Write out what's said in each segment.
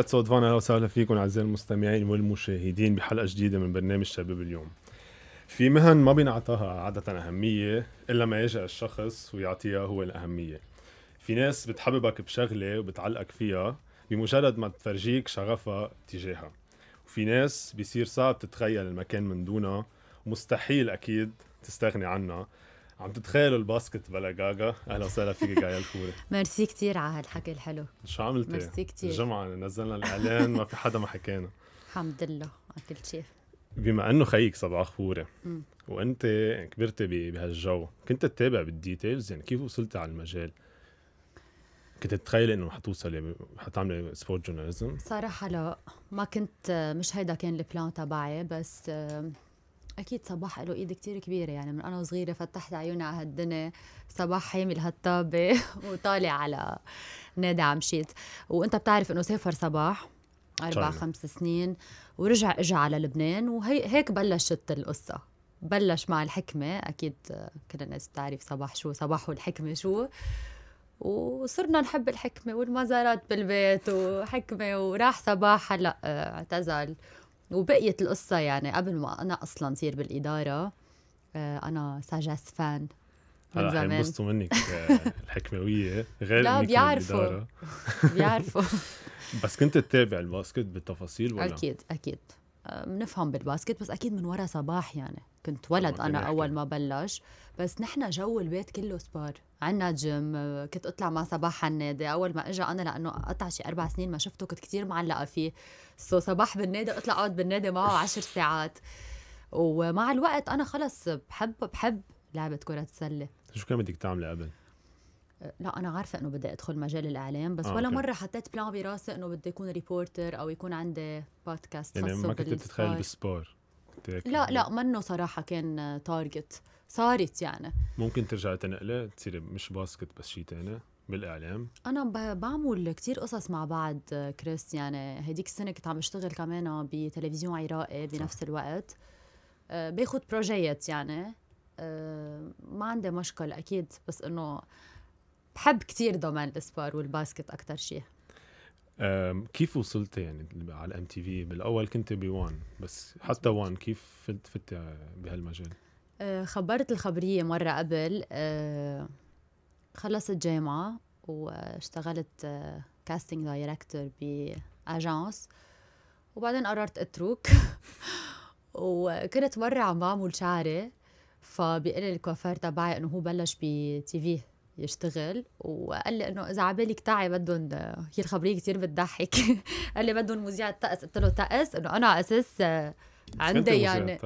صوت صوتفانا اهلا وسهلا فيكم اعزائي المستمعين والمشاهدين بحلقه جديده من برنامج شباب اليوم. في مهن ما بينعطاها عادة أهمية إلا ما يجي الشخص ويعطيها هو الأهمية في ناس بتحببك بشغلة وبتعلقك فيها بمجرد ما تفرجيك شغفها تجاهها وفي ناس بيصير صعب تتخيل المكان من دونها ومستحيل أكيد تستغني عنها عم تتخيلوا الباسكت بلا جاجا اهلا وسهلا فيك جايا الكوره ميرسي كثير على هالحكي الحلو شو عملتي؟ ميرسي كثير الجمعه نزلنا الاعلان ما في حدا ما حكينا الحمد لله على كل شيء بما انه خيك سبع خورة وانت كبرتي بهالجو كنت تتابع بالديتيلز يعني كيف وصلتي على المجال كنت تتخيلي انه حتوصلي حتعملي سبورت جورناليزم؟ صراحه لا ما كنت مش هيدا كان البلان تبعي بس اكيد صباح له ايد كتير كبيره يعني من انا وصغيره فتحت عيوني على هالدنيا صباح حامل هالطابه وطالع على نادي عمشيت وانت بتعرف انه سافر صباح اربع خمس سنين ورجع اجى على لبنان وهيك بلشت القصه بلش مع الحكمه اكيد كل الناس بتعرف صباح شو صباح والحكمه شو وصرنا نحب الحكمه والمزارات بالبيت وحكمه وراح صباح هلا اعتزل وبقيت القصة يعني قبل ما أنا أصلا صير بالإدارة آه، أنا ساجاس فان من زمان ينبسطوا منك آه، الحكموية غير لا بيعرفوا بيعرفوا بس كنت تتابع الباسكت بالتفاصيل ولا؟ أكيد أكيد بنفهم بالباسكت بس اكيد من ورا صباح يعني كنت ولد انا اول ما بلش بس نحن جو البيت كله سبار عنا جيم كنت اطلع مع صباح على النادي اول ما اجى انا لانه قطع شي اربع سنين ما شفته كنت كتير معلقه فيه سو صباح بالنادي اطلع اقعد بالنادي معه عشر ساعات ومع الوقت انا خلص بحب بحب لعبه كره السله شو كان بدك تعملي قبل لا انا عارفه انه بدي ادخل مجال الاعلام بس آه ولا أوكي. مره حطيت بلان براسي انه بدي اكون ريبورتر او يكون عندي بودكاست يعني ما كنت تتخيل بالسبور لا لا يعني. منه صراحه كان تارجت صارت يعني ممكن ترجع تنقله تصير مش باسكت بس شيء ثاني بالاعلام انا بعمل كتير قصص مع بعض كريس يعني هديك السنه كنت عم بشتغل كمان بتلفزيون عراقي بنفس الوقت آه، باخذ بروجيات يعني آه، ما عندي مشكل اكيد بس انه بحب كثير دومين الاسبار والباسكت اكثر شيء كيف وصلت يعني على الام تي في بالاول كنت بوان بس حتى وان كيف فت, فت بهالمجال أه، خبرت الخبريه مره قبل أه، خلصت جامعه واشتغلت كاستنج أه، دايركتور باجانس وبعدين قررت اترك وكنت مره عم بعمل شعري فبيقول لي الكوافير تبعي انه هو بلش بتي في يشتغل وقال لي انه اذا عبالك تعي بدهم هي الخبريه كثير بتضحك قال لي بدهم مذيع الطقس قلت له طقس انه انا على اساس عندي يعني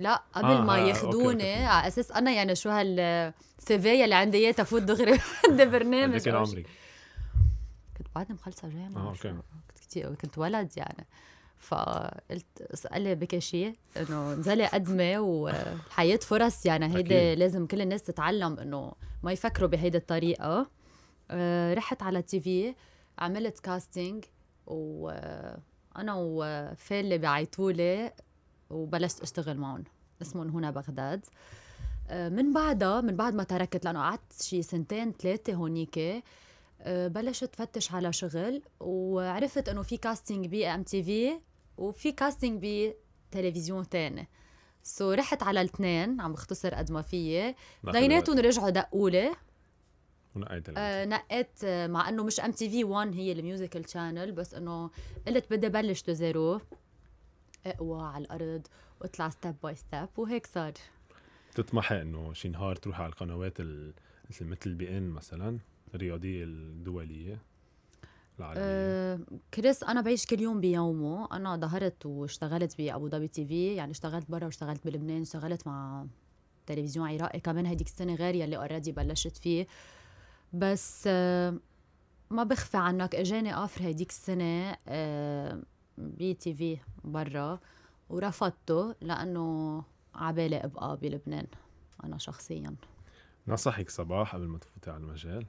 لا قبل آه ما آه، آه، ياخذوني على اساس انا يعني شو هالسيفية اللي عندي اياها تفوت دغري عندي برنامج كان عمري كنت بعدني مخلصه جامعه اه اوكي كنت كثير كنت ولد يعني فقلت قال لي بك شيء انه انزلي قدمي والحياه فرص يعني هيدي لازم كل الناس تتعلم انه ما يفكروا بهيدي الطريقه آه، رحت على تي في عملت كاستنج وانا وفيلي بعيتولي وبلشت اشتغل معهم اسمهم هنا بغداد آه، من بعدها من بعد ما تركت لانه قعدت شي سنتين ثلاثه هونيك آه، بلشت فتش على شغل وعرفت انه في كاستنج بي ام تي في وفي كاستنج بتلفزيون ثاني سو so, رحت على الاثنين عم بختصر قد ما فيي ديناتهم رجعوا لي ونقيت آه نقيت آه، مع انه مش ام تي في 1 هي الميوزيكال شانل بس انه قلت بدي بلش تو زيرو اقوى على الارض واطلع ستيب باي ستيب وهيك صار تطمحي انه شي نهار تروحي على القنوات مثل مثل بي ان مثلا الرياضيه الدوليه العالمية؟ أه كريس انا بعيش كل يوم بيومه انا ظهرت واشتغلت بابو ظبي تي في يعني اشتغلت برا واشتغلت بلبنان اشتغلت مع تلفزيون عراقي كمان هديك السنه غير يلي اوريدي بلشت فيه بس أه ما بخفى عنك اجاني افر هديك السنه أه بي تي في برا ورفضته لانه عبالي ابقى بلبنان انا شخصيا نصحك صباح قبل ما تفوتي على المجال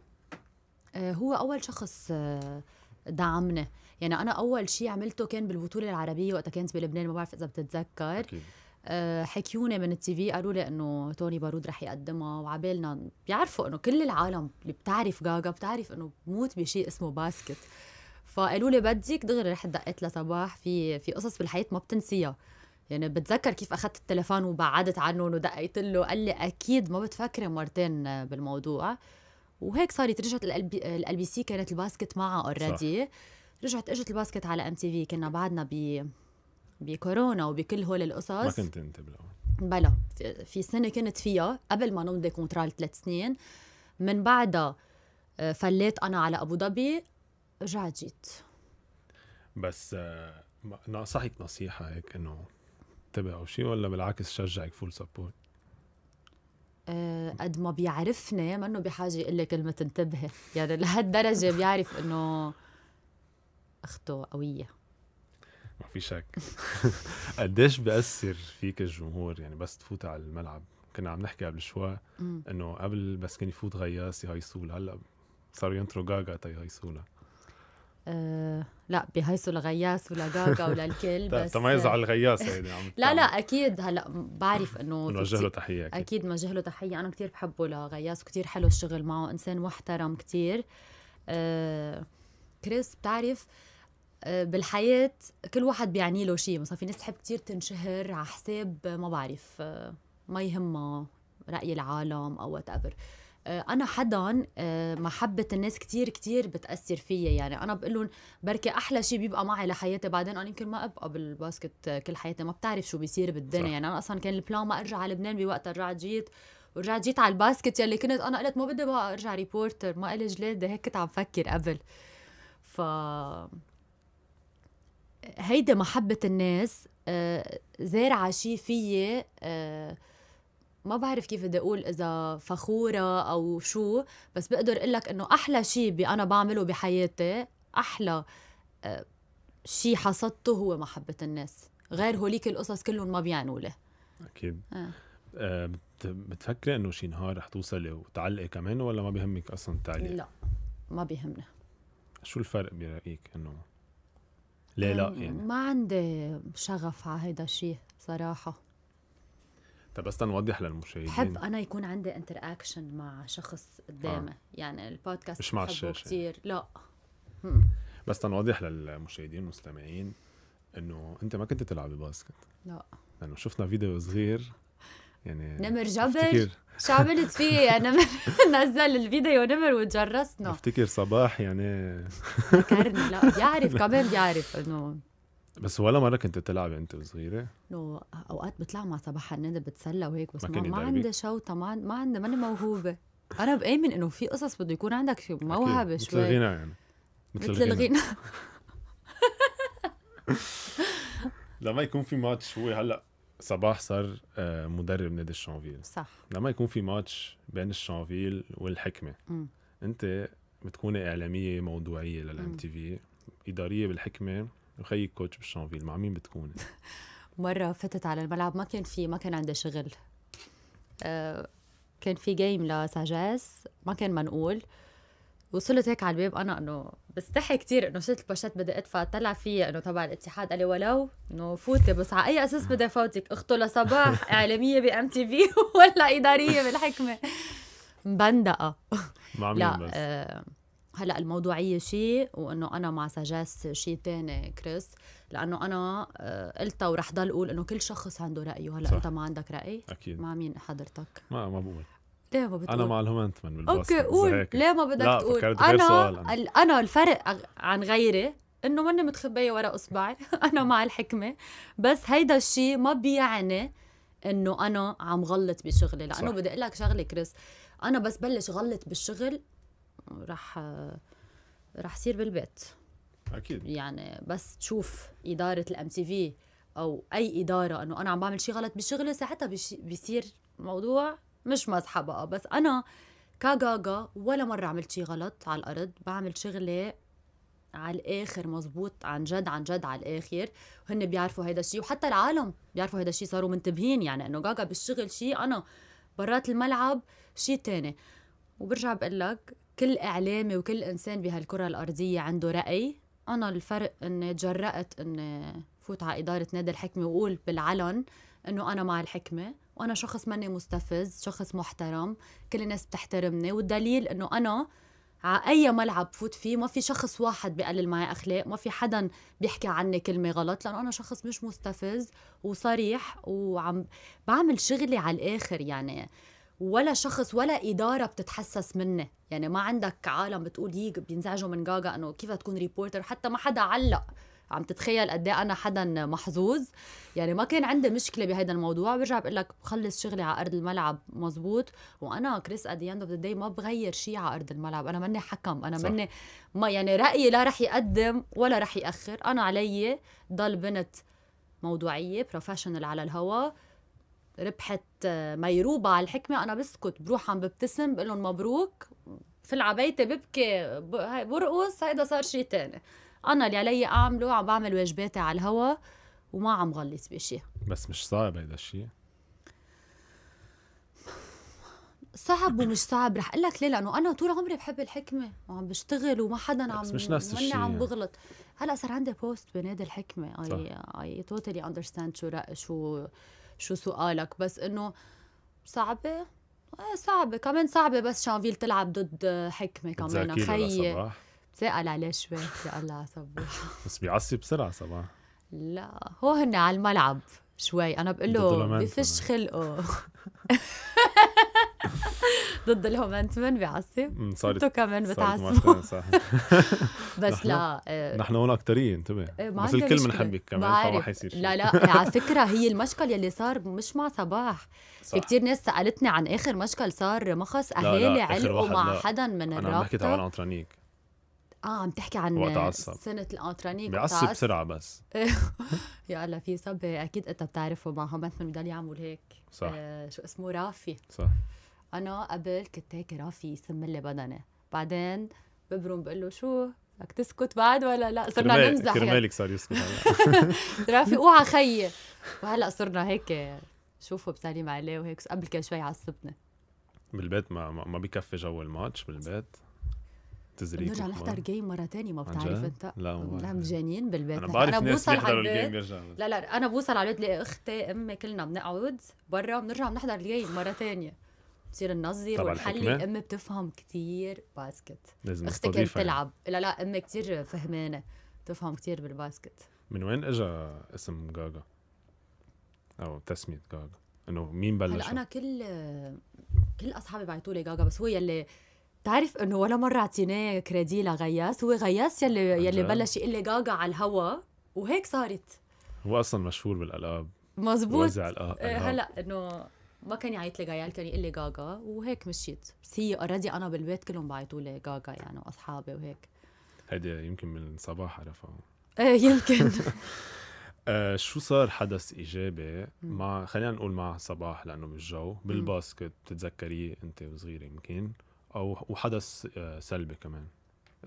آه، هو أول شخص آه، دعمنا يعني أنا أول شيء عملته كان بالبطولة العربية وقتها كانت بلبنان ما بعرف إذا بتتذكر أكيد. آه، من التي في قالوا لي انه توني بارود رح يقدمها وعبالنا بيعرفوا انه كل العالم اللي بتعرف جاجا بتعرف انه بموت بشيء اسمه باسكت فقالوا لي بدك دغري رحت دقيت لصباح في في قصص بالحياه ما بتنسيها يعني بتذكر كيف اخذت التليفون وبعدت عنه ودقيت له قال لي اكيد ما بتفكري مرتين بالموضوع وهيك صارت رجعت الال بي سي كانت الباسكت معها اوريدي رجعت اجت الباسكت على ام تي في كنا بعدنا ب بكورونا وبكل هول القصص ما كنت انت بالاول بلا في سنه كنت فيها قبل ما نمضي كونترال ثلاث سنين من بعدها آه، فليت انا على ابو ظبي رجعت جيت بس آه، ناصحك نصيحه هيك انه تبعوا او شيء ولا بالعكس شجعك فول سبورت آه، قد ما بيعرفني منه بحاجه يقول لي كلمه انتبهي يعني لهالدرجه بيعرف انه اخته قويه ما في شك قديش بياثر فيك الجمهور يعني بس تفوت على الملعب كنا عم نحكي قبل شوي انه قبل بس كان يفوت غياس يهيصول هلا صاروا ينطروا جاجا تيهيصولا آه، لا بهيسوا لغياس ولا جاجا ولا الكل بس تميز على الغياس هيدي عم لا لا اكيد هلا بعرف انه نوجه له تحيه اكيد, أكيد بنوجه له تحيه انا كثير بحبه لغياس وكثير حلو الشغل معه انسان محترم كثير آه، كريس بتعرف آه، بالحياة كل واحد بيعني له شيء مثلا في ناس تحب كثير تنشهر على حساب ما بعرف ما يهمها رأي العالم أو وات ايفر آه، انا حدا آه، محبه الناس كتير كتير بتاثر فيا يعني انا بقول لهم بركي احلى شيء بيبقى معي لحياتي بعدين انا يمكن ما ابقى بالباسكت كل حياتي ما بتعرف شو بيصير بالدنيا صح. يعني انا اصلا كان البلان ما ارجع على لبنان بوقت رجعت جيت ورجعت جيت على الباسكت يلي يعني كنت انا قلت ما بدي بقى ارجع ريبورتر ما لي جلاد هيك كنت عم فكر قبل ف هيدي محبه الناس آه، زارعه شيء فيي ما بعرف كيف بدي اقول اذا فخوره او شو بس بقدر اقول لك انه احلى شيء انا بعمله بحياتي احلى آه، شيء حصدته هو محبه الناس غير هوليك القصص كلهم ما بيعنوا لي اكيد آه. آه بتفكري انه شي نهار رح توصلي وتعلقي كمان ولا ما بيهمك اصلا التعليق؟ لا ما بيهمني شو الفرق برايك انه ليه لا آه، يعني؟ ما عندي شغف على هيدا الشيء صراحه طب بس نوضح للمشاهدين بحب انا يكون عندي انتر اكشن مع شخص قدامي آه. يعني البودكاست مش مع الشاشه كتير لا بس تنوضح للمشاهدين المستمعين انه انت ما كنت تلعبي باسكت لا لانه شفنا فيديو صغير يعني نمر جبر شو عملت فيه يا نمر نزل الفيديو نمر وتجرسنا بفتكر صباح يعني فكرني لا بيعرف كمان بيعرف انه بس ولا مره كنت تلعبي انت وصغيره؟ نو اوقات بطلع مع صباح حنان بتسلى وهيك بس ما, ما, ما عندي شوطه ما عندي ما عندي ماني موهوبه انا بامن انه في قصص بده يكون عندك موهبه شوي مثل الغنى يعني مثل, مثل الغنى لما يكون في ماتش هو هلا صباح صار آه، مدرب نادي الشانفيل صح لما يكون في ماتش بين الشانفيل والحكمه م. انت بتكوني اعلاميه موضوعيه للام تي في اداريه بالحكمه وخيك كوتش بالشانفيل مع مين بتكوني؟ مرة فتت على الملعب ما كان في ما كان عنده شغل آه، كان في جيم لساجاز ما كان منقول وصلت هيك على الباب انا انه بستحي كثير انه شلت البوشات بدي ادفع طلع في انه تبع الاتحاد قال لي ولو انه فوتي بس على اي اساس آه. بدي فوتك اخته لصباح اعلاميه بام تي في ولا اداريه بالحكمه مبندقه مع مين لا بس؟ آه هلا الموضوعيه شيء وانه انا مع سجاس شيء تاني كريس لانه انا آه، قلتها ورح ضل اقول انه كل شخص عنده رايه هلا انت ما عندك راي اكيد مع مين حضرتك ما ما بقول ليه ما بتقول؟ انا مع الهومنتمن بالبوست اوكي قول ليه ما بدك لا تقول؟ انا أنا. انا الفرق عن غيري انه ماني متخبيه ورا اصبعي انا مع الحكمه بس هيدا الشيء ما بيعني انه انا عم غلط بشغلي لانه بدي اقول لك شغله كريس انا بس بلش غلط بالشغل راح راح يصير بالبيت اكيد يعني بس تشوف اداره الام تي في او اي اداره انه انا عم بعمل شيء غلط بشغلي ساعتها بيصير موضوع مش مزحه بقى آه، بس انا كاغاغا ولا مره عملت شيء غلط على الارض بعمل شغلي على الاخر مزبوط عن جد عن جد على الاخر وهن بيعرفوا هيدا الشيء وحتى العالم بيعرفوا هيدا الشيء صاروا منتبهين يعني انه غاغا بالشغل شيء انا برات الملعب شيء تاني وبرجع بقول لك كل إعلامي وكل إنسان بهالكرة الأرضية عنده رأي أنا الفرق إني جرأت إني فوت على إدارة نادي الحكمة وأقول بالعلن إنه أنا مع الحكمة وأنا شخص ماني مستفز شخص محترم كل الناس بتحترمني والدليل إنه أنا على اي ملعب فوت فيه ما في شخص واحد بقلل معي اخلاق ما في حدا بيحكي عني كلمه غلط لانه انا شخص مش مستفز وصريح وعم بعمل شغلي على الاخر يعني ولا شخص ولا اداره بتتحسس منه يعني ما عندك عالم بتقول هيك بينزعجوا من جاجا انه كيف تكون ريبورتر حتى ما حدا علق عم تتخيل قد إيه انا حدا محظوظ يعني ما كان عندي مشكله بهذا الموضوع برجع بقول لك بخلص شغلي على ارض الملعب مزبوط وانا كريس ات اند اوف داي ما بغير شيء على ارض الملعب انا ماني حكم انا ماني ما يعني رايي لا رح يقدم ولا رح ياخر انا علي ضل بنت موضوعيه بروفيشنال على الهوا ربحت ميروبة على الحكمة أنا بسكت بروح عم ببتسم بقول لهم مبروك في العبيتة ببكي برقص هيدا صار شيء تاني أنا اللي علي أعمله عم بعمل واجباتي على الهوا وما عم غلط بشيء بس مش صعب هيدا الشيء صعب ومش صعب رح اقول لك ليه لانه انا طول عمري بحب الحكمه وعم بشتغل وما حدا عم بس مش نفس الشيء عم يعني. بغلط هلا صار عندي بوست بنادي الحكمه اي اي توتالي اندرستاند شو شو شو سؤالك بس انه صعبه آه، صعبه كمان صعبه بس شانفيل تلعب ضد حكمه كمان خيي بتسأل عليه شوي يا على صباح بس بيعصي بسرعه صباح لا هو هن على الملعب شوي انا بقول له بفش خلقه ضد الهومنتمن بيعصب صارت كمان بتعصبوا بس لا آه، نحن هون اكثريه انتبه آه، بس الكل بنحبك كمان فما حيصير لا لا على فكره هي المشكل يلي صار مش مع صباح في كثير ناس سالتني عن اخر مشكل صار مخص اهالي علقوا مع حدا من الرابطه انا عم بحكي عن انترانيك اه عم تحكي عن وقت سنة الانترانيك بيعصب بسرعة بس يا الله في صبي اكيد انت بتعرفه مع هومنتمن بضل يعمل هيك صح آه شو اسمه رافي صح انا قبل كنت هيك رافي يسم لي بدني بعدين ببرم بقول له شو بدك تسكت بعد ولا لا صرنا نمزح يعني. كرمالك صار يسكت هلا رافي اوعى خيي وهلا صرنا هيك شوفه بسليم عليه وهيك قبل كان شوي عصبني بالبيت ما ما بكفي جو الماتش بالبيت تزريق نرجع نحضر جيم مره تانية ما بتعرف انت لا لا مجانين بالبيت انا بعرف أنا ناس بيحضروا الجيم بيرجعوا لا لا انا بوصل على البيت اختي امي كلنا بنقعد برا بنرجع بنحضر الجيم مره تانية بتصير ننظر ونحلل امي بتفهم كثير باسكت لازم اختي كانت تلعب يعني. لا لا امي كثير فهمانه بتفهم كثير بالباسكت من وين اجى اسم جاجا؟ او تسميه جاجا؟ انه مين بلش؟ هلا انا كل كل اصحابي بعثوا لي جاجا بس هو يلي بتعرف انه ولا مره اعطيناه كريدي لغياس هو غياس يلي يلي بلش يقول لي جاجا على الهوا وهيك صارت هو اصلا مشهور بالالقاب مزبوط وزع إيه، الألعاب. هلا انه ما كان يعيط لي جايال كان يقول لي جاجا وهيك مشيت بس هي اوريدي انا بالبيت كلهم بعيطوا لي جاجا يعني واصحابي وهيك هيدي يمكن من صباح عرفها ايه يمكن آه شو صار حدث ايجابي مع خلينا نقول مع صباح لانه مش جو بالباسكت بتتذكريه انت وصغيره يمكن او وحدث آه سلبي كمان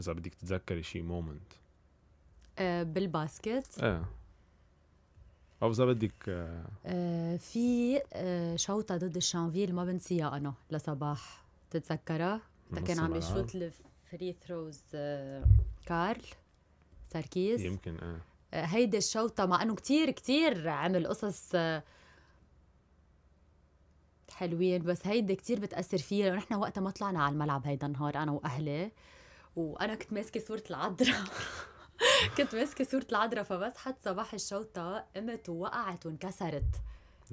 اذا بدك تتذكري شي مومنت آه بالباسكت ايه او اذا بدك آه، آه، في آه، شوطة ضد الشانفيل ما بنسيها أنا لصباح تتذكرها؟ كان عم يشوت الفري ثروز كارل ساركيز يمكن اه هيدي الشوطة مع انه كتير كتير عمل قصص حلوين بس هيدي كتير بتأثر فيا لأنه نحن وقتها ما طلعنا على الملعب هيدا النهار أنا وأهلي وأنا كنت ماسكة صورة العذراء كنت ماسكه صوره العذراء فبس حتى صباح الشوطه قمت ووقعت وانكسرت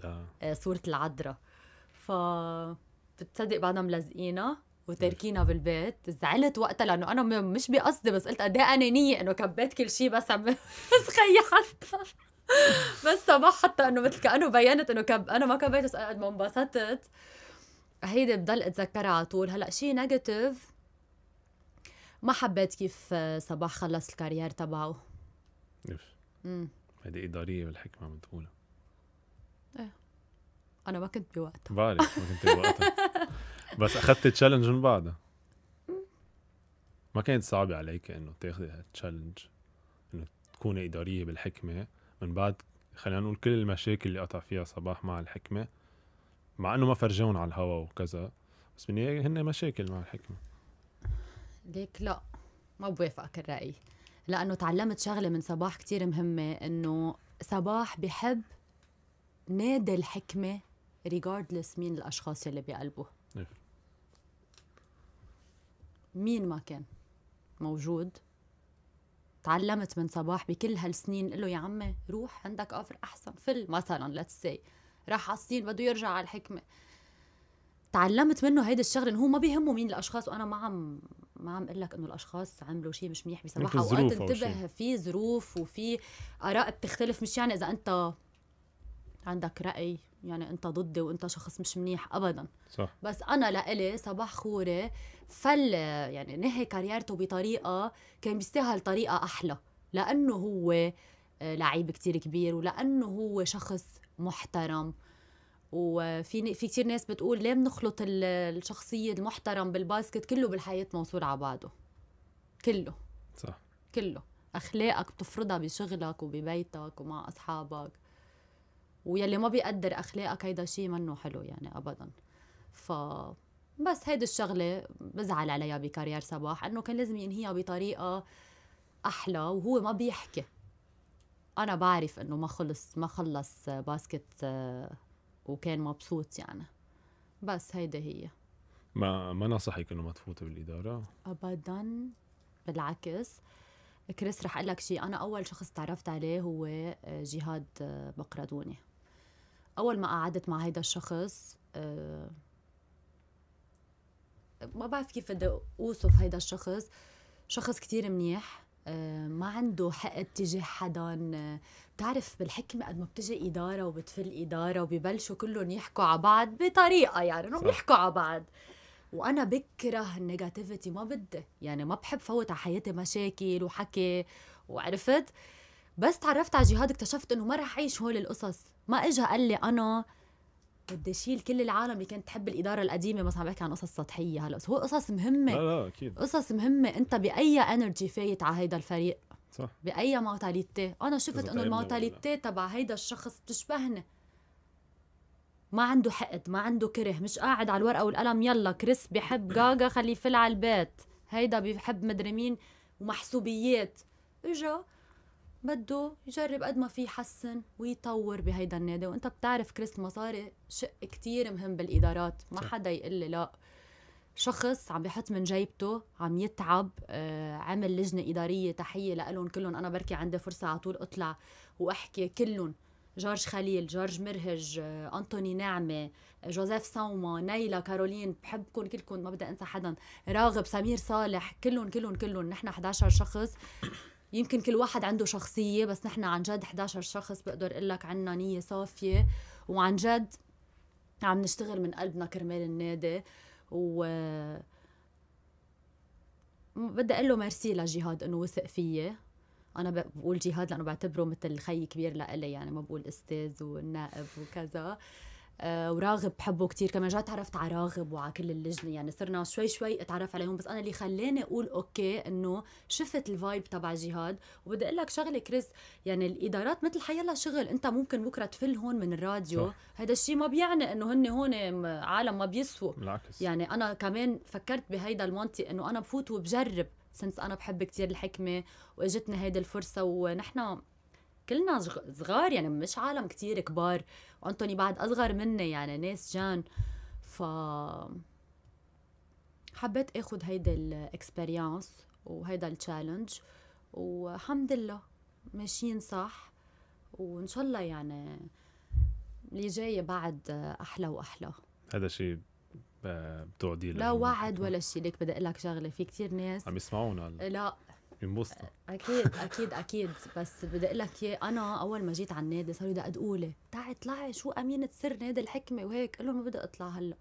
آه. آه. صوره العذراء ف بتصدق بعدنا ملزقينها وتركينا بالبيت زعلت وقتها لانه انا مش بقصدي بس قلت قد ايه انانيه انه كبيت كل شيء بس عم بس خيي حتى بس صباح حتى انه مثل كانه بينت انه كب انا ما كبيت بس قد ما انبسطت هيدي بضل اتذكرها على طول هلا شيء نيجاتيف ما حبيت كيف صباح خلص الكارير تبعه اف هذه إدارية بالحكمة عم تقولها ايه أنا ما كنت بوقتها بعرف ما كنت بوقتها بس أخذت تشالنج من بعدها ما كانت صعبة عليك إنه تاخذي هالتشالنج إنه تكوني إدارية بالحكمة من بعد خلينا نقول كل المشاكل اللي قطع فيها صباح مع الحكمة مع إنه ما فرجون على الهواء وكذا بس من هن مشاكل مع الحكمة ليك لا ما بوافقك الرأي لأنه تعلمت شغلة من صباح كتير مهمة إنه صباح بحب نادي الحكمة ريجاردلس مين الأشخاص اللي بقلبه إيه. مين ما كان موجود تعلمت من صباح بكل هالسنين قله يا عمي روح عندك أفر احسن فل مثلا ليتس سي راح على الصين بده يرجع على الحكمه تعلمت منه هيدي الشغله انه هو ما بيهمه مين الاشخاص وانا ما عم ما عم اقول لك انه الاشخاص عملوا شيء مش منيح بصراحه اوقات انتبه في ظروف وفي اراء بتختلف مش يعني اذا انت عندك راي يعني انت ضدي وانت شخص مش منيح ابدا صح بس انا لإلي صباح خوري فل يعني نهي كاريرته بطريقه كان بيستاهل طريقه احلى لانه هو آه، لعيب كتير كبير ولانه هو شخص محترم وفي في كثير ناس بتقول ليه بنخلط الشخصيه المحترم بالباسكت كله بالحياه موصول على بعضه كله صح كله اخلاقك بتفرضها بشغلك وببيتك ومع اصحابك ويلي ما بيقدر اخلاقك هيدا شيء منه حلو يعني ابدا ف بس هيدي الشغله بزعل عليها بكارير صباح انه كان لازم ينهيها بطريقه احلى وهو ما بيحكي انا بعرف انه ما خلص ما خلص باسكت وكان مبسوط يعني بس هيدا هي ما ما نصحك انه ما تفوتي بالاداره؟ ابدا بالعكس كريس رح اقول لك شيء انا اول شخص تعرفت عليه هو آه، جهاد آه، بقردوني اول ما قعدت مع هيدا الشخص آه، ما بعرف كيف بدي اوصف هيدا الشخص شخص كتير منيح ما عنده حق تجاه حدا بتعرف بالحكمة قد ما بتجي إدارة وبتفل إدارة وبيبلشوا كلهم يحكوا على بعض بطريقة يعني إنه بيحكوا على بعض وأنا بكره النيجاتيفيتي ما بدي يعني ما بحب فوت على حياتي مشاكل وحكي وعرفت بس تعرفت على جهاد اكتشفت إنه ما رح أعيش هول القصص ما إجا قال لي أنا بدي اشيل كل العالم اللي كانت تحب الاداره القديمه مثلا عم بحكي عن قصص سطحيه هلا هو قصص مهمه لا لا اكيد قصص مهمه انت باي انرجي فايت على هيدا الفريق صح باي موتاليتي انا شفت انه الموتاليتي تبع هيدا الشخص بتشبهني ما عنده حقد ما عنده كره مش قاعد على الورقه والقلم يلا كريس بحب جاجا خليه يفل على البيت هيدا بحب مدري مين ومحسوبيات اجا بده يجرب قد ما في يحسن ويطور بهيدا النادي وانت بتعرف كريس مصاري شق كتير مهم بالادارات ما حدا يقول لي لا شخص عم بيحط من جيبته عم يتعب آه، عمل لجنه اداريه تحيه لهم كلهم انا بركي عندي فرصه على طول اطلع واحكي كلهم جورج خليل جورج مرهج آه، انطوني نعمه آه، جوزيف ساوما نيلا كارولين بحبكم كلكم ما بدي انسى حدا راغب سمير صالح كلهم كلهم كلهم نحن 11 شخص يمكن كل واحد عنده شخصية بس نحن عن جد 11 شخص بقدر اقول لك عنا نية صافية وعن جد عم نشتغل من قلبنا كرمال النادي و بدي اقول له ميرسي لجهاد انه وثق فيي انا بقول جهاد لانه بعتبره مثل خي كبير لإلي يعني ما بقول استاذ والنائب وكذا آه، وراغب بحبه كتير كمان جا تعرفت على راغب وعلى كل اللجنه يعني صرنا شوي شوي اتعرف عليهم بس انا اللي خلاني اقول اوكي انه شفت الفايب تبع جهاد وبدي اقول لك شغله كريس يعني الادارات مثل حيلا شغل انت ممكن بكره تفل هون من الراديو هذا الشيء ما بيعني انه هن هون عالم ما بيسووا بالعكس يعني انا كمان فكرت بهيدا المنطق انه انا بفوت وبجرب سنس انا بحب كتير الحكمه واجتني هيدي الفرصه ونحن كلنا صغار يعني مش عالم كتير كبار وانتوني بعد اصغر مني يعني ناس جان ف حبيت اخذ هيدا الاكسبيرينس وهيدا التشالنج والحمد لله ماشيين صح وان شاء الله يعني اللي جاي بعد احلى واحلى هذا شيء آه، بتعدي لا وعد ولا شيء ليك بدي اقول لك شغله في كثير ناس عم يسمعونا لا انبسطوا اكيد اكيد اكيد بس بدي اقول لك انا اول ما جيت على النادي صاروا يدققوا لي تعي طلعي شو امينه سر نادي الحكمه وهيك قلت لهم ما بدي اطلع هلا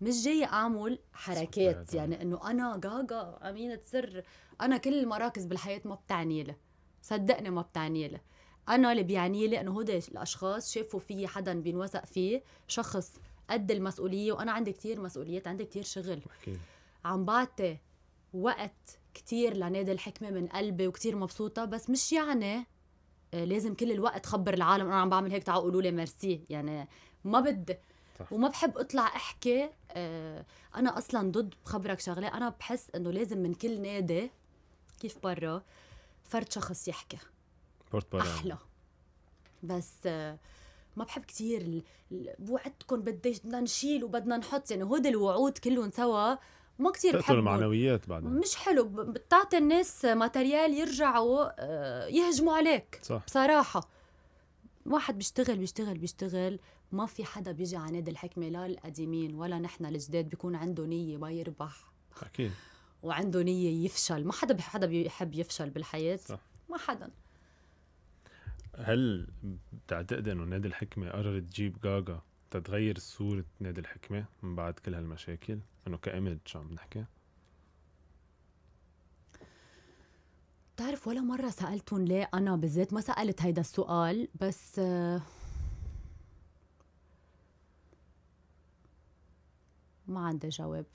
مش جاي اعمل حركات آه. يعني انه انا جاجا امينه سر انا كل المراكز بالحياه ما بتعني لي صدقني ما بتعني لي انا اللي بيعني لي انه هودي الاشخاص شافوا في حدا بينوثق فيه شخص قد المسؤوليه وانا عندي كتير مسؤوليات عندي كتير شغل أكيد. عم بعطي وقت كتير لنادي الحكمة من قلبي وكتير مبسوطة بس مش يعني آه، لازم كل الوقت خبر العالم انا عم بعمل هيك تعالوا قولوا لي ميرسي يعني ما بدي صح. وما بحب اطلع احكي آه، انا اصلا ضد بخبرك شغله انا بحس انه لازم من كل نادي كيف برا فرد شخص يحكي برا احلى بس آه، ما بحب كثير وعدتكم بدي بدنا نشيل وبدنا نحط يعني هود الوعود كلهم سوا ما كثير بحبهم المعنويات بعدين مش حلو بتعطي الناس ماتريال يرجعوا آه، يهجموا عليك صح. بصراحه واحد بيشتغل بيشتغل بيشتغل ما في حدا بيجي على نادي الحكمه لا القديمين ولا نحن الجداد بيكون عنده نيه ما يربح اكيد وعنده نيه يفشل ما حدا حدا بيحب يفشل بالحياه صح. ما حدا هل بتعتقد انه نادي الحكمه قررت تجيب جاجا تتغير صورة نادي الحكمة من بعد كل هالمشاكل انه كإيمج عم نحكي بتعرف ولا مرة سألتهم ليه أنا بالذات ما سألت هيدا السؤال بس آه، ما عندي جواب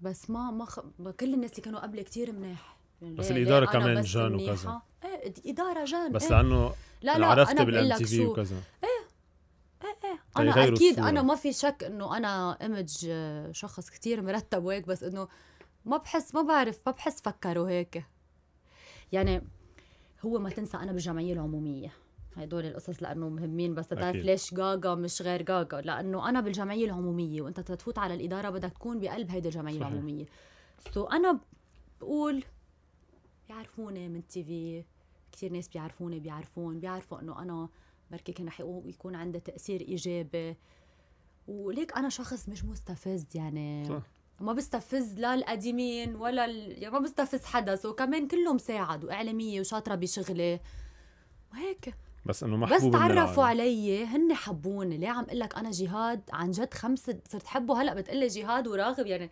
بس ما ما خ... كل الناس اللي كانوا قبلي كتير مناح يعني بس الإدارة كمان جان وكذا ايه إدارة جان بس إيه؟ لأنه لا لا عرفت بالام تي في وكذا إيه، يعني انا اكيد الصورة. انا ما في شك انه انا ايمج آه، شخص كتير مرتب وهيك بس انه ما بحس ما بعرف ما بحس فكروا هيك يعني هو ما تنسى انا بالجمعيه العموميه هدول القصص لانه مهمين بس تعرف ليش جاجا مش غير جاجا لانه انا بالجمعيه العموميه وانت تفوت على الاداره بدك تكون بقلب هيدي الجمعيه صحيح. العموميه سو so انا بقول بيعرفوني من تي في كثير ناس بيعرفوني بيعرفون بيعرفوا انه انا بركي كان رح يكون عنده تاثير ايجابي وليك انا شخص مش مستفز يعني صح. ما بستفز لا القديمين ولا ال... يعني ما بستفز حدا سو كمان كله مساعد واعلاميه وشاطره بشغلي وهيك بس انه بس تعرفوا يعني. علي هن حبوني ليه عم اقول لك انا جهاد عن جد خمسه صرت حبه هلا بتقلي جهاد وراغب يعني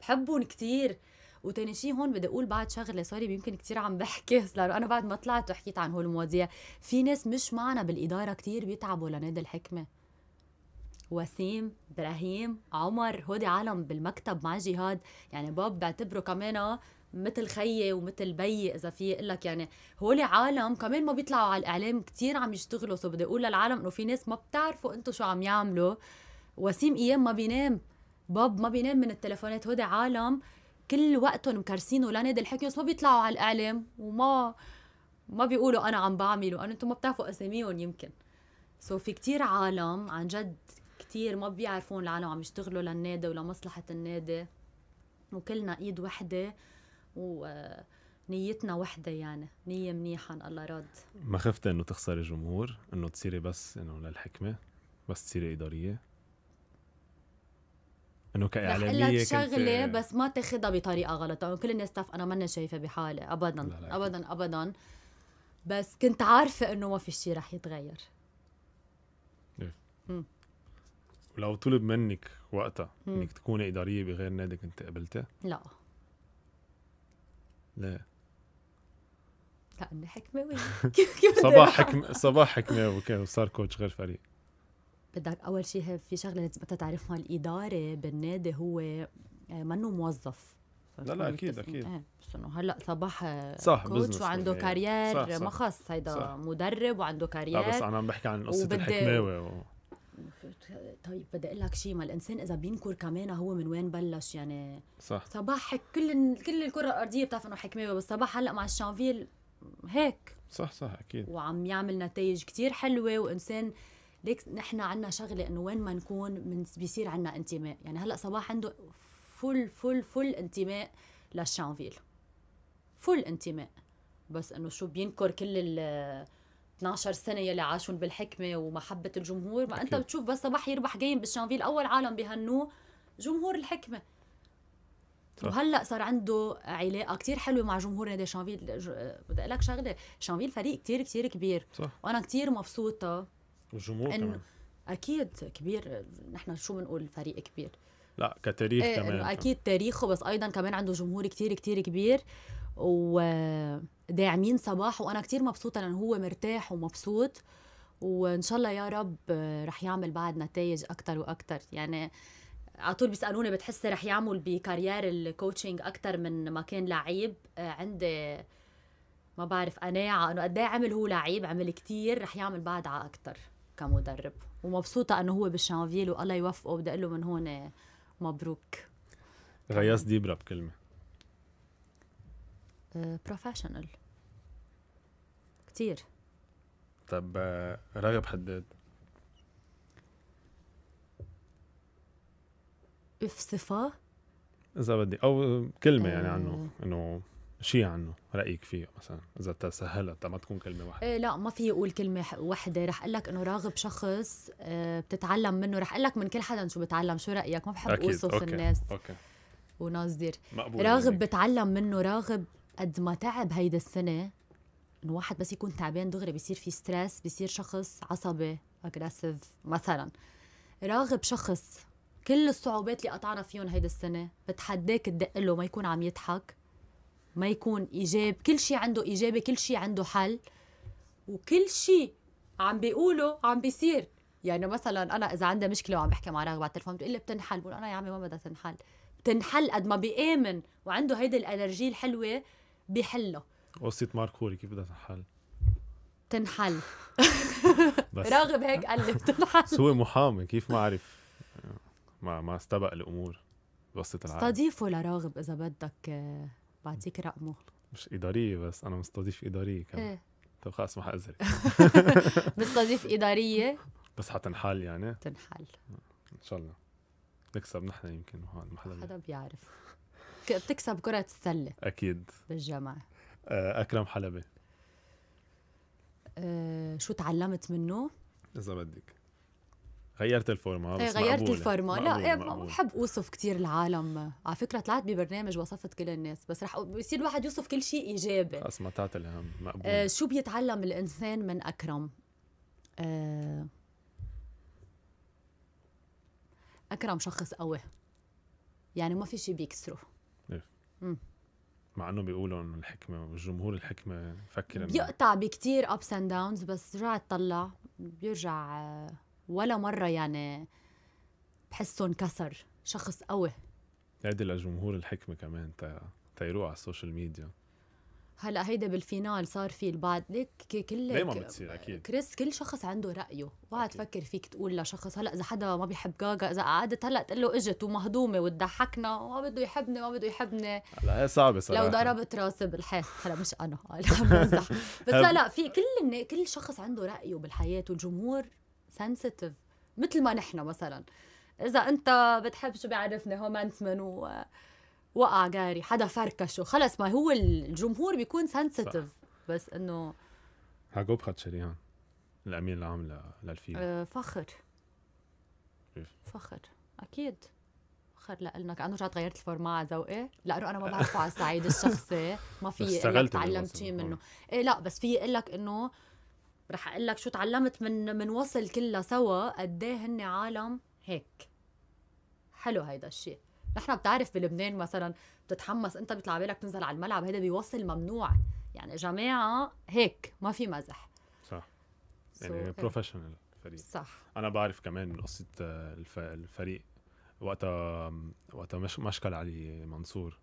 بحبهم كثير وتاني شيء هون بدي اقول بعد شغله سوري يمكن كثير عم بحكي لانه انا بعد ما طلعت وحكيت عن هول المواضيع في ناس مش معنا بالاداره كثير بيتعبوا لنادي الحكمه وسيم ابراهيم عمر هودي عالم بالمكتب مع جهاد يعني باب بعتبره كمان آه، مثل خيي ومثل بيي اذا في اقول لك يعني هولي عالم كمان ما بيطلعوا على الاعلام كثير عم يشتغلوا سو بدي اقول للعالم انه في ناس ما بتعرفوا انتم شو عم يعملوا وسيم ايام ما بينام باب ما بينام من التلفونات هودي عالم كل وقتهم مكرسين الحكي بس ما بيطلعوا على الاعلام وما ما بيقولوا انا عم بعمل وانتم انتم ما بتعرفوا اساميهم يمكن سو so في كتير عالم عن جد كتير ما بيعرفون العالم عم يشتغلوا للنادي ولمصلحه النادي وكلنا ايد وحده ونيتنا وحده يعني نيه منيحه ان الله راد ما خفت انه تخسري جمهور انه تصيري بس انه للحكمه بس تصيري اداريه انه كاعلاميه كنت شغله بس ما تاخذها بطريقه غلط لانه يعني كل الناس تعرف انا ماني شايفه بحالي ابدا لا لا ابدا لا. ابدا بس كنت عارفه انه ما في شيء رح يتغير إيه. ولو طلب منك وقتها انك تكوني اداريه بغير نادي كنت قبلته؟ لا لا لانه حكمه صباح حكم صباح وكان وصار كوتش غير فريق بدك اول شيء في شغله بدها تعرفها الاداره بالنادي هو آه، منه موظف لا لا اكيد اكيد ايه بس انه هلا صباح آه، صح كوتش وعنده هي. كارير صح صح ما خص هيدا صح مدرب وعنده كارير لا بس انا عم بحكي عن قصه الحكماوي و... طيب بدي اقول لك شيء ما الانسان اذا بينكر كمان هو من وين بلش يعني صح صباح كل كل الكره الارضيه بتعرف انه حكماوي بس صباح هلا مع الشانفيل هيك صح صح اكيد وعم يعمل نتائج كتير حلوه وانسان ليك نحن عنا شغله انه وين ما نكون من بيصير عنا انتماء يعني هلا صباح عنده فل فل فل انتماء للشانفيل فل انتماء بس انه شو بينكر كل ال 12 سنه يلي عاشون بالحكمه ومحبه الجمهور ما انت بتشوف بس صباح يربح جيم بالشانفيل اول عالم بهنوه جمهور الحكمه صح. وهلا صار عنده علاقه كتير حلوه مع جمهور نادي شانفيل بدي اقول لك شغله شانفيل فريق كتير كتير كبير صح. وانا كتير مبسوطه والجمهور كمان اكيد كبير نحن شو بنقول فريق كبير لا كتاريخ إيه كمان اكيد تاريخه بس ايضا كمان عنده جمهور كتير كتير كبير وداعمين صباح وانا كتير مبسوطه لانه هو مرتاح ومبسوط وان شاء الله يا رب رح يعمل بعد نتائج اكثر واكثر يعني على طول بيسالوني بتحسي رح يعمل بكارير الكوتشنج اكثر من ما كان لعيب عندي ما بعرف قناعه انه قد إيه عمل هو لعيب عمل كتير رح يعمل بعد على اكثر كمدرب ومبسوطه انه هو بالشانفيل والله يوفقه بدي اقول له من هون آه، مبروك غياس ديبرا بكلمه بروفيشنال آه، كتير طب آه، رغب حداد بصفة صفة اذا بدي او كلمه يعني عنه انه شيء عنه رايك فيه مثلا اذا تسهلت ما تكون كلمه واحده إيه لا ما في اقول كلمه واحده رح اقول لك انه راغب شخص آه، بتتعلم منه رح اقول لك من كل حدا شو بتعلم شو رايك ما بحب اوصف أوكي. الناس اوكي وناظر راغب يعني. بتعلم منه راغب قد ما تعب هيدا السنه انه واحد بس يكون تعبان دغري بيصير في ستريس بيصير شخص عصبي اجريسيف مثلا راغب شخص كل الصعوبات اللي قطعنا فيهم هيدا السنه بتحداك تدق له ما يكون عم يضحك ما يكون إيجاب كل شيء عنده إيجابي كل شيء عنده حل وكل شيء عم بيقوله عم بيصير يعني مثلا انا اذا عندي مشكله وعم بحكي مع راغب على التليفون بتقول لي بتنحل بقول انا يا عمي ما بدها تنحل بتنحل قد ما بيامن وعنده هيدي الانرجي الحلوه بيحله قصه ماركوري كيف بدها تنحل؟ تنحل راغب هيك قال لي بتنحل هو محامي كيف ما عرف ما ما استبق الامور قصه العالم استضيفه لراغب اذا بدك آه، بعطيك رقمه مش إدارية بس أنا مستضيف إدارية كمان ايه طب خلص ما حأزرق مستضيف إدارية بس حتنحل يعني تنحل إن شاء الله نكسب نحن يمكن هون ما حدا بيعرف بتكسب كرة السلة أكيد بالجامعة آه، أكرم حلبي أه شو تعلمت منه؟ إذا بدك غيرت الفورمه آه، بس إيه، غيرت مقبولة. الفورمه مقبولة. لا مقبولة. إيه، بحب اوصف كثير العالم على فكره طلعت ببرنامج وصفت كل الناس بس رح يصير الواحد يوصف كل شيء ايجابي بس ما تعطي الهم مقبول آه شو بيتعلم الانسان من اكرم آه اكرم شخص قوي يعني ما في شيء بيكسره إيه. مع انه بيقولوا انه الحكمه والجمهور الحكمه فكر بيقطع بكثير ابس اند داونز بس رجع تطلع بيرجع ولا مره يعني بحسه انكسر شخص قوي هيدي لجمهور الحكمه كمان تا تيروح على السوشيال ميديا هلا هيدا بالفينال صار في البعض ليك كل دايما بتصير اكيد كريس كل شخص عنده رايه بعد تفكر فيك تقول لشخص هلا اذا حدا ما بيحب جاجا اذا قعدت هلا تقول له اجت ومهضومه وتضحكنا وما بده يحبني ما بده يحبني هلا هي صعبه صراحه لو ضربت راسي بالحيط هلا مش انا بس لا لا في كل كل شخص عنده رايه بالحياه والجمهور سنسيتيف مثل ما نحن مثلا اذا انت بتحب شو بيعرفني هو و وقع جاري حدا فركشه خلص ما هو الجمهور بيكون سنسيتيف بس انه هاجوب خاتشريان الامين العام للفيلم أه فخر فخر اكيد فخر لانك كانه رجعت غيرت الفورماع ذوقي لانه انا ما بعرفه على الصعيد الشخصي ما في تعلمت شيء منه ايه لا بس في اقول لك انه رح اقول لك شو تعلمت من من وصل كلها سوا قد ايه هن عالم هيك حلو هيدا الشيء نحن بتعرف بلبنان مثلا بتتحمس انت بيطلع بالك تنزل على الملعب هيدا بيوصل ممنوع يعني جماعه هيك ما في مزح صح يعني بروفيشنال الفريق صح انا بعرف كمان من قصه الفريق وقتها وقتها مش مشكل علي منصور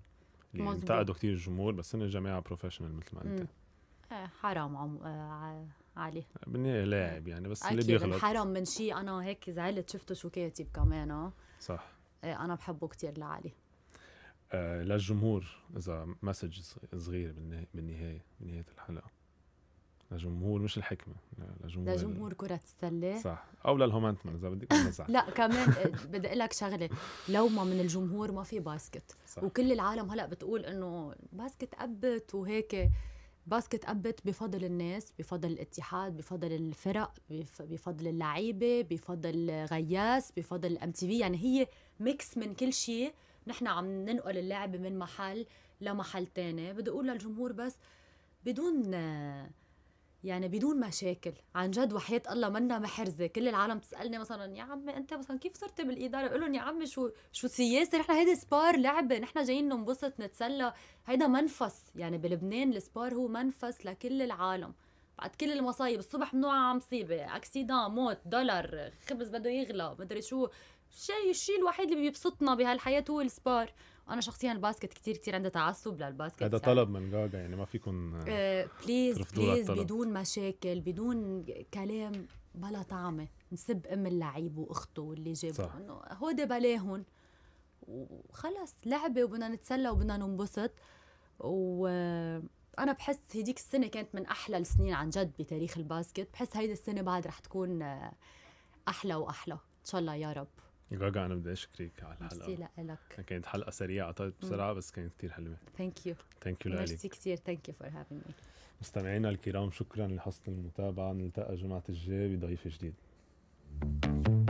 اللي انتقدوا كثير الجمهور بس هن جماعه بروفيشنال مثل ما انت ايه حرام عم... آه عليه بالنهايه لاعب يعني بس اللي بيغلط حرام من شيء انا هيك زعلت شفته شو كاتب كمان آه. صح إيه، انا بحبه كثير لعلي آه للجمهور اذا مسج صغير بالنهايه بنهايه الحلقه لجمهور مش الحكمه لجمهور لجمهور كرة السلة صح او للهومنتمان اذا بدك لا كمان إيه، بدي اقول لك شغله لو ما من الجمهور ما في باسكت صح. وكل العالم هلا بتقول انه باسكت قبت وهيك باسكت أبت بفضل الناس بفضل الاتحاد بفضل الفرق بفضل اللعيبة بفضل غياس بفضل الام تي في يعني هي ميكس من كل شيء نحن عم ننقل اللعبة من محل لمحل تاني بدي أقول للجمهور بس بدون يعني بدون مشاكل عن جد وحياة الله منا محرزة كل العالم تسألني مثلا يا عمي أنت مثلا كيف صرت بالإدارة بقول لهم يا عمي شو شو سياسة نحن هيدي سبار لعبة نحن جايين ننبسط نتسلى هيدا منفس يعني بلبنان السبار هو منفس لكل العالم بعد كل المصايب الصبح بنوع على مصيبة أكسيدان موت دولار خبز بده يغلى مدري شو الشيء الشيء الوحيد اللي بيبسطنا بهالحياة هو السبار انا شخصيا الباسكت كتير كتير عندي تعصب للباسكت هذا يعني. طلب من جاجا يعني ما فيكم بليز بليز بدون مشاكل بدون كلام بلا طعمه نسب ام اللعيب واخته واللي جابه انه هودي بلاهن وخلص لعبه وبدنا نتسلى وبدنا ننبسط و انا بحس هديك السنه كانت من احلى السنين عن جد بتاريخ الباسكت بحس هيدي السنه بعد رح تكون آه، احلى واحلى ان شاء الله يا رب جاجا انا بدي اشكرك على الحلقه ميرسي لك كانت حلقه سريعه طيب بسرعه بس كانت كثير حلوه ثانك يو ثانك يو لك ميرسي كثير ثانك يو فور هافينج مي مستمعينا الكرام شكرا لحسن المتابعه نلتقى جمعه الجاي بضيف جديد thank you